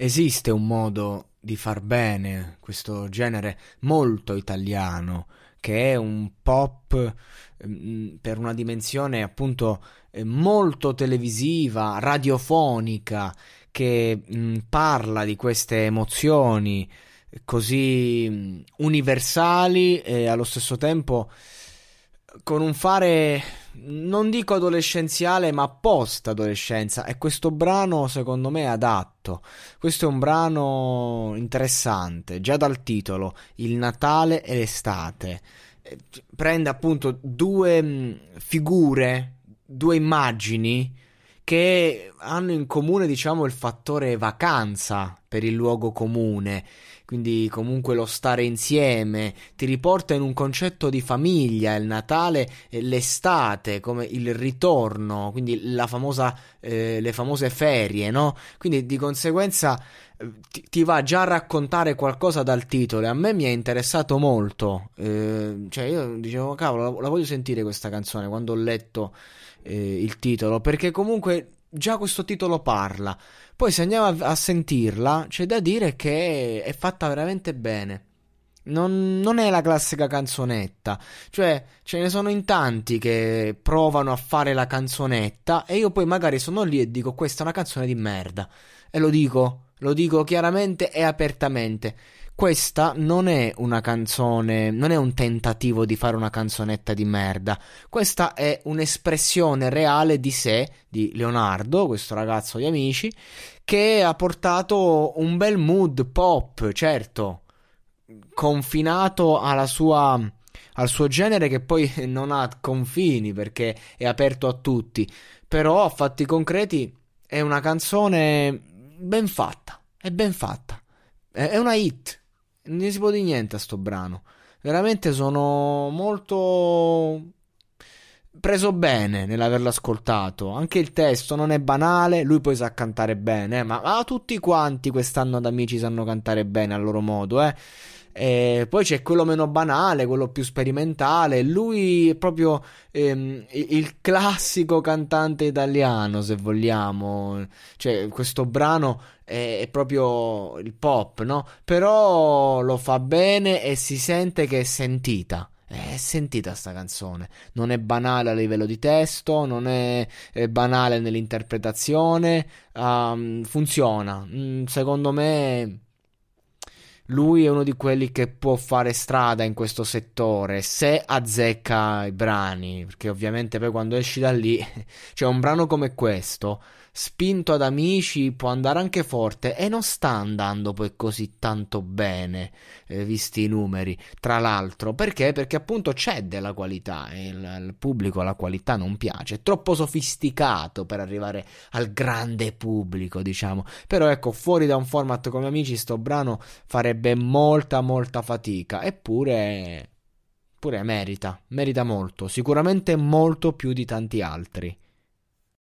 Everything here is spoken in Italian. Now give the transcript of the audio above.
esiste un modo di far bene questo genere molto italiano, che è un pop mh, mm, per una dimensione appunto eh, molto televisiva, radiofonica, che mh, mm, parla di queste emozioni eh, così mh, mm, universali e allo stesso tempo con un fare non dico adolescenziale, ma post adolescenza. E questo brano, secondo me, è adatto. Questo è un brano interessante, già dal titolo, Il Natale e l'estate. Eh, prende appunto due mm, figure, due immagini che hanno in comune, diciamo, il fattore vacanza per il luogo comune. Quindi comunque lo stare insieme ti riporta in un concetto di famiglia, il Natale, l'estate, come il ritorno, quindi la famosa, eh, le famose ferie, no? Quindi di conseguenza eh, ti, ti, va già a raccontare qualcosa dal titolo. A me mi è interessato molto. Eh, cioè io dicevo, cavolo, la, la voglio sentire questa canzone quando ho letto eh, il titolo, perché comunque già questo titolo parla. Poi se andiamo a, sentirla, c'è da dire che è fatta veramente bene. Non, non, è la classica canzonetta, cioè ce ne sono in tanti che provano a fare la canzonetta e io poi magari sono lì e dico questa è una canzone di merda. E lo dico, lo dico chiaramente e apertamente questa non è una canzone, non è un tentativo di fare una canzonetta di merda, questa è un'espressione reale di sé, di Leonardo, questo ragazzo di amici, che ha portato un bel mood pop, certo, confinato alla sua al suo genere che poi non ha confini perché è aperto a tutti, però a fatti concreti è una canzone ben fatta, è ben fatta, è una hit, non si può di niente a sto brano. Veramente sono molto preso bene nell'averlo ascoltato. Anche il testo non è banale, lui poi sa cantare bene, ma, ma tutti quanti quest'anno ad amici sanno cantare bene a loro modo, eh. E eh, poi c'è quello meno banale, quello più sperimentale. Lui è proprio ehm, il classico cantante italiano, se vogliamo. Cioè, questo brano è, è, proprio il pop, no? Però lo fa bene e si sente che è sentita. Eh, è sentita sta canzone. Non è banale a livello di testo, non è, è banale nell'interpretazione. Um, funziona. Mm, secondo me lui è uno di quelli che può fare strada in questo settore se azzecca i brani, perché ovviamente poi quando esci da lì, cioè un brano come questo, spinto ad amici, può andare anche forte e non sta andando poi così tanto bene, eh, visti i numeri, tra l'altro, perché? Perché appunto c'è della qualità, eh, il, il pubblico alla qualità non piace, è troppo sofisticato per arrivare al grande pubblico, diciamo, però ecco, fuori da un format come amici, sto brano farebbe molta molta fatica, eppure... Pure merita, merita molto, sicuramente molto più di tanti altri.